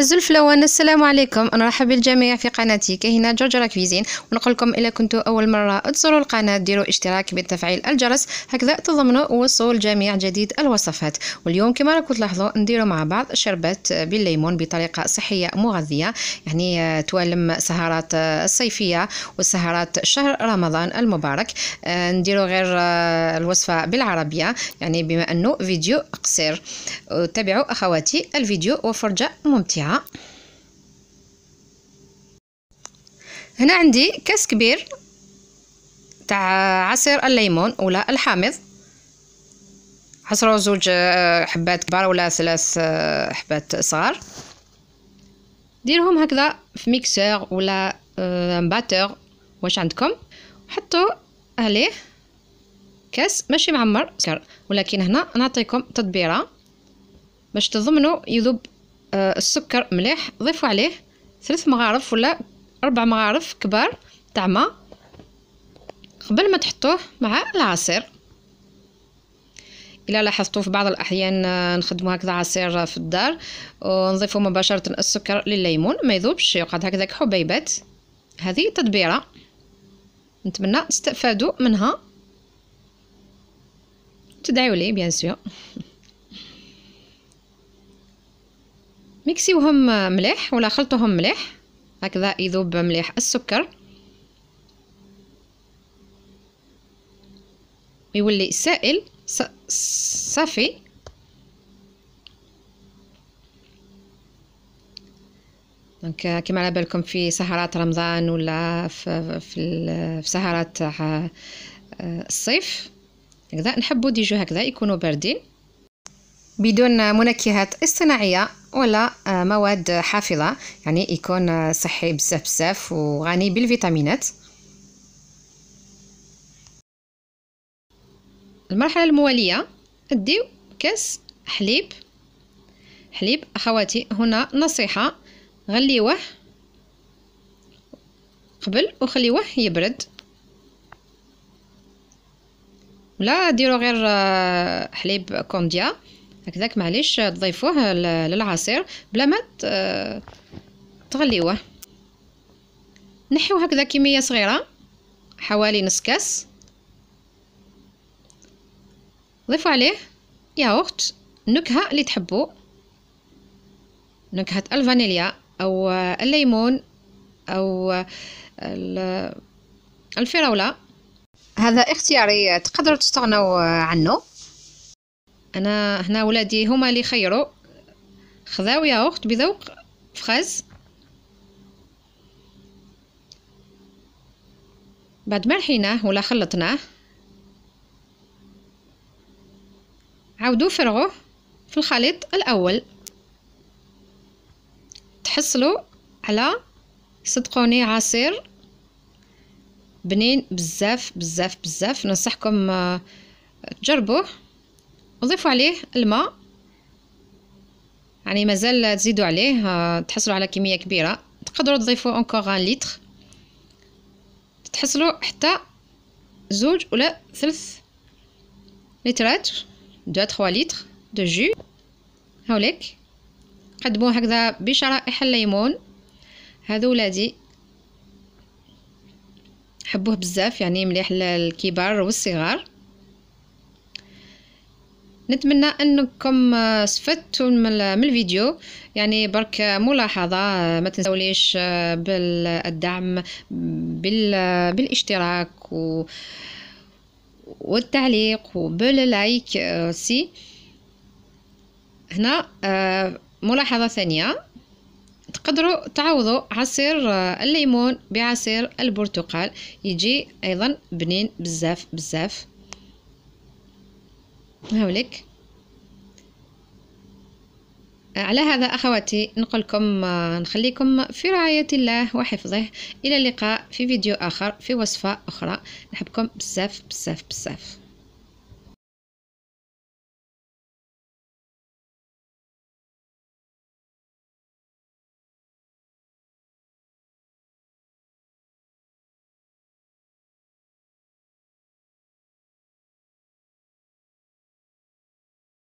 الزلفلوان السلام عليكم نرحب بالجميع في قناتي كهنا جورجرا كويزين ونقول لكم الا كنتوا اول مره تزوروا القناه ديروا اشتراك بتفعيل الجرس هكذا تضمنوا وصول جميع جديد الوصفات واليوم كما راكم تلاحظوا نديروا مع بعض شربات بالليمون بطريقه صحيه مغذيه يعني توالم سهرات الصيفيه وسهرات شهر رمضان المبارك نديروا غير الوصفه بالعربيه يعني بما انه فيديو قصير تابعوا اخواتي الفيديو وفرجه ممتعه هنا عندي كاس كبير تاع عصير الليمون ولا الحامض عصروا زوج آه، حبات كبار ولا ثلاث آه، حبات صغار ديرهم هكذا في ميكسور ولا آه، باتور واش عندكم حطوا عليه كاس ماشي معمر سكر ولكن هنا نعطيكم تطبيره باش تضمنوا يذوب آه، السكر مليح ضيفوا عليه ثلاث مغارف ولا أربع مغارف كبار تاع ماء قبل ما تحطوه مع العصير الا لاحظتوا في بعض الاحيان آه، نخدموا هكذا عصير في الدار ونضيفوا مباشره السكر للليمون ما يذوبش يقعد هكذاك حبيبات هذه تدبيره نتمنى تستفادوا منها تدعوا لي بيان سور ميكسيوهم مليح ولا خلطوهم مليح هكذا يذوب مليح السكر يولي سائل صافي دونك كما على بالكم في سهرات رمضان ولا في في, في سهرات آه، الصيف هكذا نحبوا ديجو هكذا يكونوا باردين بدون منكهات اصطناعية ولا آه، مواد حافظة يعني يكون آه، صحي بزاف بزاف وغني بالفيتامينات المرحلة الموالية اديو كاس حليب حليب اخواتي هنا نصيحة غليوه قبل وخليوه يبرد ولا ديرو غير آه، حليب كونديا هكذاك معليش تضيفوه للعصير بلا ما تغليوه نحيو هكذا كميه صغيره حوالي نص كاس ضيفوا عليه ياغورت نكهه اللي تحبوا نكهه الفانيليا او الليمون او الفراوله هذا اختياري تقدروا تستغنوا عنه انا هنا ولادي هما اللي خيروا خذاو يا اخت بذوق فخاز بعد ما رحيناه ولا خلطناه عاودو فرغوه في الخليط الاول تحصلوا على صدقوني عصير بنين بزاف بزاف بزاف ننصحكم آه، تجربوه أضيف عليه الماء يعني مازال تزيدوا عليه آه، تحصلوا على كميه كبيره تقدروا تضيفوا اونكور ان لتر تحصلوا حتى زوج ولا ثلث لترات دو تخوا لتر دو جو هاوليك قدموه هكذا بشرائح الليمون هذو ولادي حبوه بزاف يعني مليح للكبار والصغار نتمنى انكم استفدتوا من الفيديو يعني برك ملاحظه ما تنسوليش آه، بالدعم بالاشتراك و والتعليق وباللايك آه، سي هنا آه، ملاحظه ثانيه تقدروا تعوضوا عصير الليمون بعصير البرتقال يجي ايضا بنين بزاف بزاف هاوليك على هذا أخواتي نقولكم نخليكم في رعاية الله وحفظه إلى اللقاء في فيديو آخر في وصفة أخرى نحبكم بزاف بزاف بزاف